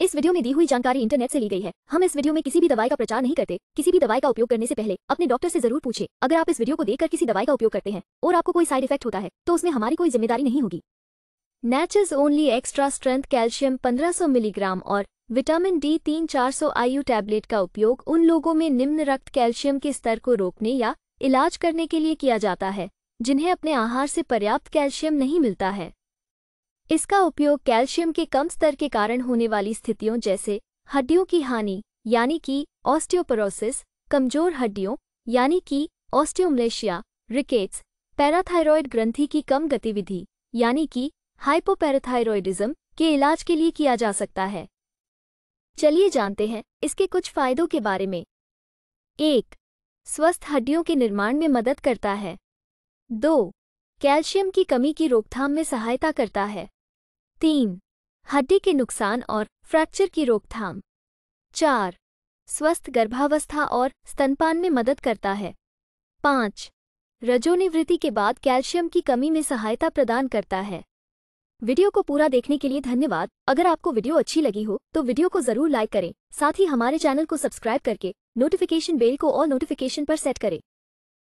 इस वीडियो में दी हुई जानकारी इंटरनेट से ली गई है हम इस वीडियो में किसी भी दवाई का प्रचार नहीं करते किसी भी दवाई का उपयोग करने से पहले अपने डॉक्टर से जरूर पूछे अगर आप इस वीडियो को देखकर किसी दवाई का उपयोग करते हैं और आपको कोई साइड इफेक्ट होता है तो उसमें हमारी कोई जिम्मेदारी नहीं होगी nature's only extra strength calcium पंद्रह मिलीग्राम और विटामिन डी तीन चार सौ टैबलेट का उपयोग उन लोगों में निम्न रक्त कैल्शियम के स्तर को रोकने या इलाज करने के लिए किया जाता है जिन्हें अपने आहार से पर्याप्त कैल्शियम नहीं मिलता है इसका उपयोग कैल्शियम के कम स्तर के कारण होने वाली स्थितियों जैसे हड्डियों की हानि यानी कि ऑस्टियोपरोसिस कमजोर हड्डियों यानी कि ऑस्टियोमलेशिया रिकेट्स पैराथायरॉयड ग्रंथि की कम गतिविधि यानी कि हाइपोपैराथायरॉयडिज्म के इलाज के लिए किया जा सकता है चलिए जानते हैं इसके कुछ फायदों के बारे में एक स्वस्थ हड्डियों के निर्माण में मदद करता है दो कैल्शियम की कमी की रोकथाम में सहायता करता है तीन हड्डी के नुकसान और फ्रैक्चर की रोकथाम चार स्वस्थ गर्भावस्था और स्तनपान में मदद करता है पाँच रजोनिवृत्ति के बाद कैल्शियम की कमी में सहायता प्रदान करता है वीडियो को पूरा देखने के लिए धन्यवाद अगर आपको वीडियो अच्छी लगी हो तो वीडियो को जरूर लाइक करें साथ ही हमारे चैनल को सब्सक्राइब करके नोटिफिकेशन बेल को ऑल नोटिफिकेशन पर सेट करें